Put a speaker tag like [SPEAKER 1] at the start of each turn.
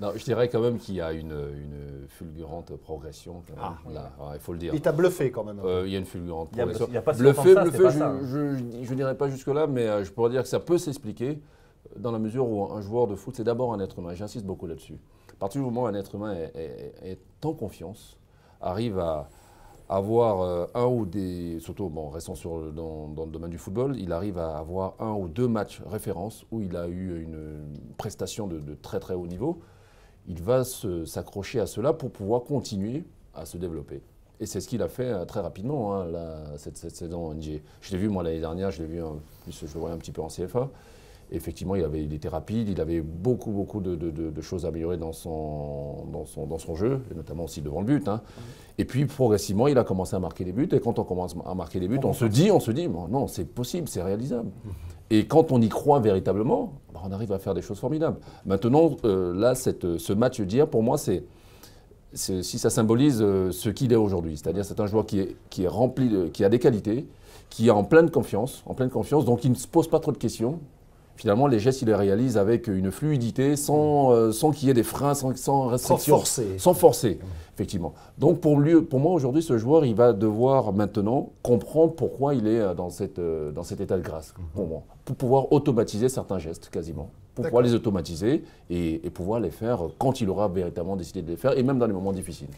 [SPEAKER 1] non, je dirais quand même qu'il y a une, fulgurante progression. Ah. il faut le dire. Il t'a bluffé quand même. Euh, il y a une fulgurante progression. Il n'y a, pas bluffé, bluffé, je, ça, je, dirais pas jusque-là, mais euh, je pourrais dire que ça peut s'expliquer dans la mesure où un joueur de foot, c'est d'abord un être humain. J'insiste beaucoup là-dessus. À partir du moment où un être humain est, en confiance, arrive à avoir euh, un ou des, surtout bon, restant sur, dans, dans, le domaine du football, il arrive à avoir un ou deux matchs références où il a eu une, prestations de, très très haut niveau, il va s'accrocher à cela pour pouvoir continuer à se développer. Et c'est ce qu'il a fait euh, très rapidement hein, cette, saison NJ. Je l'ai vu moi l'année dernière, je l'ai vu, plus, voyais un petit peu en CFA. effectivement, il, avait, était rapide, il avait beaucoup, beaucoup de, choses à améliorer dans son, son, dans son jeu, et notamment aussi devant le but. Hein. Et puis, progressivement, il a commencé à marquer des buts. Et quand on commence à marquer des buts, on, se dit, on se dit, non, c'est possible, c'est réalisable. Et quand on y croit véritablement, on arrive à faire des choses formidables. Maintenant, euh, là, euh, ce match d'hier, pour moi, c'est si ça symbolise euh, ce qu'il est aujourd'hui. C'est-à-dire, c'est un joueur qui est, rempli, qui a des qualités, qui est en pleine confiance, en pleine confiance, donc il ne se pose pas trop de questions finalement, les gestes, il les réalise avec une fluidité, sans, euh, sans qu'il y ait des freins, sans, sans restriction. Sans forcer. Sans forcer, effectivement. Donc, pour, pour moi, aujourd'hui, ce joueur, il va devoir maintenant comprendre pourquoi il est euh, dans, cette, euh, dans cet état de grâce, mhm. pour moi, pour pouvoir automatiser certains gestes, quasiment. Pour pouvoir les automatiser et, pouvoir les faire quand il aura véritablement décidé de les faire, et même dans les moments difficiles.